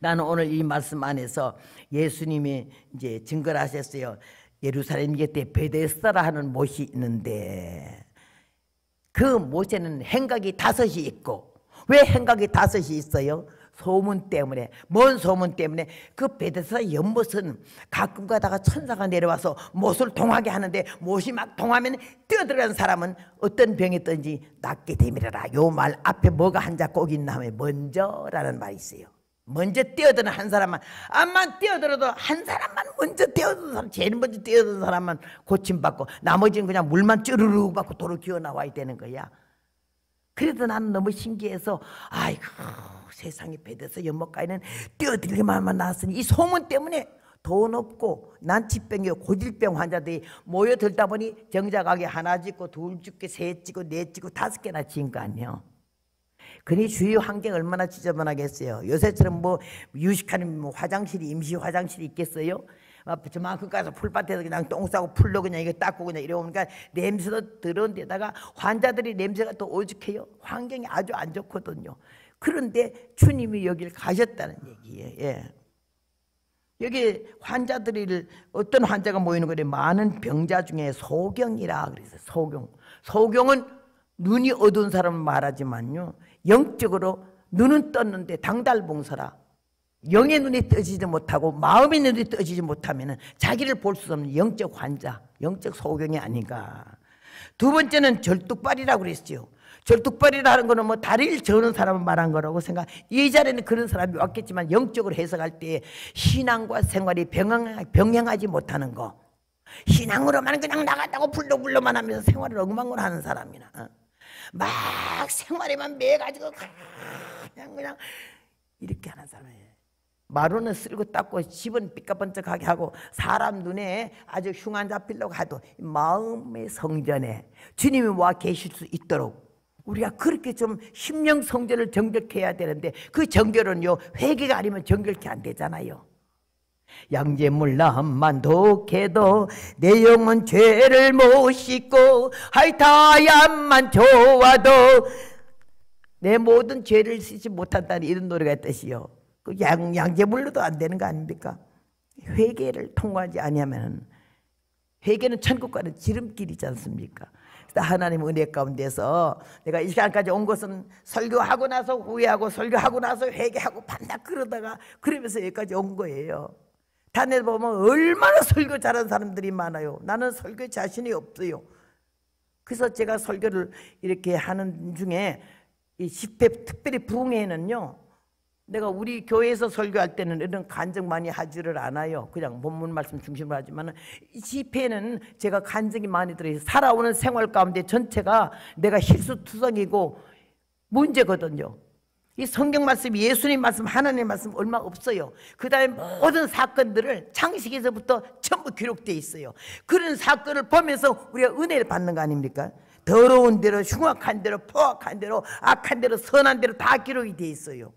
나는 오늘 이 말씀 안에서 예수님이 이제 증거를 하셨어요. 예루살렘 곁에 베데스다라 하는 못이 있는데 그 못에는 행각이 다섯이 있고 왜 행각이 다섯이 있어요? 소문 때문에 뭔 소문 때문에 그 베데스다 연못은 가끔 가다가 천사가 내려와서 못을 동하게 하는데 못이 막 동하면 뛰어들어간 사람은 어떤 병이 든지 낫게 되미라라 요 말 앞에 뭐가 한자 꼭 있나 하면 먼저라는 말이 있어요 먼저 뛰어드는 한 사람만 암만 뛰어들어도 한 사람만 먼저 뛰어드는 사람 제일 먼저 뛰어드는 사람만 고침받고 나머지는 그냥 물만 쭈르르 받고 도로 기어나와야 되는 거야 그래도 나는 너무 신기해서 아이고 세상이 배대서 연못가에는 뛰어들기만 나왔으니 이 소문 때문에 돈 없고 난치병이 고질병 환자들이 모여들다 보니 정자가게 하나 짓고 둘 짓고 셋 짓고 넷 짓고 다섯 개나 지은 거 아니에요 그니 주위 환경 얼마나 지저분하겠어요. 요새처럼 뭐 유식하는 뭐 화장실이 임시 화장실이 있겠어요? 아, 저만큼 가서 풀밭에서 그냥 똥 싸고 풀로 그냥 이거 닦고 그냥 이러니까 냄새도 들은 데다가 환자들이 냄새가 또 오죽해요. 환경이 아주 안 좋거든요. 그런데 주님이 여기 가셨다는 얘기예요. 예. 여기 환자들이 어떤 환자가 모이는 거래 많은 병자 중에 소경이라 그래서 소경. 소경은 눈이 어두운 사람은 말하지만요. 영적으로 눈은 떴는데 당달봉사라. 영의 눈이 떠지지 못하고 마음의 눈이 떠지지 못하면 자기를 볼 수 없는 영적 환자, 영적 소경이 아닌가. 두 번째는 절뚝발이라고 그랬죠 절뚝발이라는 거는 뭐 다리를 저는 사람을 말한 거라고 생각. 이 자리에는 그런 사람이 왔겠지만 영적으로 해석할 때 신앙과 생활이 병행, 병행하지 못하는 거. 신앙으로만 그냥 나갔다고 불러불러만 하면서 생활을 엉망으로 하는 사람이나 어? 막 생활에만 매가지고 그냥 그냥 이렇게 하는 사람이에요. 마루는 쓸고 닦고 집은 삐까번쩍하게 하고 사람 눈에 아주 흉안 잡히려고 해도 마음의 성전에 주님이 와 계실 수 있도록 우리가 그렇게 좀 심령 성전을 정결케 해야 되는데 그 정결은요 회개가 아니면 정결케 안 되잖아요. 양재물 남만 독해도 내 영혼 죄를 못 씻고 하이타야만 좋아도 내 모든 죄를 씻지 못한다는 이런 노래가 있듯이요. 그 양, 양재물로도 안 되는 거 아닙니까? 회개를 통과하지 아니면 회개는 천국과는 지름길이지 않습니까? 하나님 은혜 가운데서 내가 이 시간까지 온 것은 설교하고 나서 후회하고 설교하고 나서 회개하고 반납 그러다가 그러면서 여기까지 온 거예요. 단에 보면 얼마나 설교 잘하는 사람들이 많아요. 나는 설교에 자신이 없어요. 그래서 제가 설교를 이렇게 하는 중에 이 10회 특별히 부흥회는요. 내가 우리 교회에서 설교할 때는 이런 간증 많이 하지를 않아요. 그냥 본문 말씀 중심으로 하지만 집회는 제가 간증이 많이 들어요. 살아오는 생활 가운데 전체가 내가 실수투성이고 문제거든요. 이 성경 말씀, 예수님 말씀, 하나님 말씀 얼마 없어요. 그 다음에 모든 사건들을 창식에서부터 전부 기록되 어 있어요. 그런 사건을 보면서 우리가 은혜를 받는 거 아닙니까? 더러운 대로, 흉악한 대로, 포악한 대로, 악한 대로, 선한 대로 다 기록이 돼 있어요.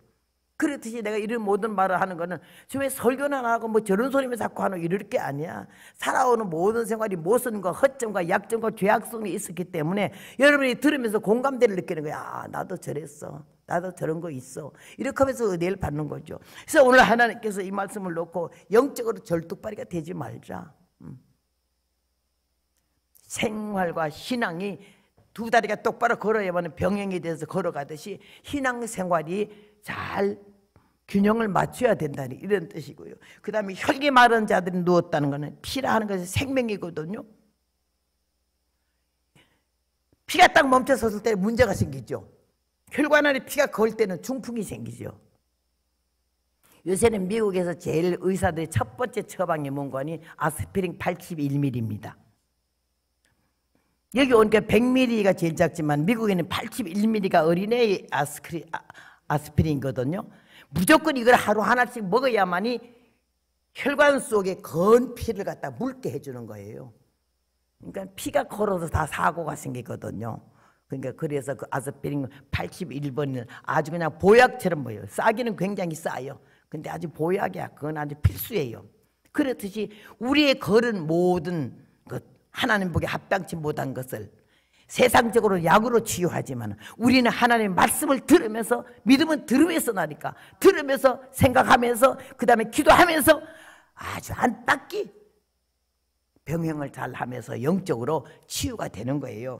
그렇듯이 내가 이런 모든 말을 하는 거는 지금 설교나 하고 뭐 저런 소리만 자꾸 하는 이럴 게 아니야. 살아오는 모든 생활이 모순과 허점과 약점과 죄악성이 있었기 때문에 여러분이 들으면서 공감대를 느끼는 거야. 아, 나도 저랬어. 나도 저런 거 있어. 이렇게 하면서 은혜를 받는 거죠. 그래서 오늘 하나님께서 이 말씀을 놓고 영적으로 절뚝발이가 되지 말자. 음. 생활과 신앙이 두 다리가 똑바로 걸어야만 병행이 돼서 걸어가듯이 신앙 생활이 잘 균형을 맞춰야 된다는 이런 뜻이고요. 그 다음에 혈기 마른 자들이 누웠다는 것은 피라 는 것이 생명이거든요. 피가 딱 멈춰섰을 때 문제가 생기죠. 혈관 안에 피가 걸 때는 중풍이 생기죠. 요새는 미국에서 제일 의사들의 첫 번째 처방이 뭔가 니 아스피린 81ml입니다. 여기 오니까 100ml가 제일 작지만 미국에는 81ml가 어린애의 아스크리, 아, 스피린이거든요 무조건 이걸 하루 하나씩 먹어야만이 혈관 속에 건 피를 갖다 묽게 해주는 거예요. 그러니까 피가 걸어서 다 사고가 생기거든요. 그러니까 그래서 그 아스피린 81번을 아주 그냥 보약처럼 보여요. 싸기는 굉장히 싸요. 근데 아주 보약이야. 그건 아주 필수예요. 그렇듯이 우리의 걸은 모든 것 하나님 보기 합당치 못한 것을 세상적으로 약으로 치유하지만 우리는 하나님의 말씀을 들으면서 믿음은 들으면서 나니까 들으면서 생각하면서 그 다음에 기도하면서 아주 안팎이 병행을 잘 하면서 영적으로 치유가 되는 거예요.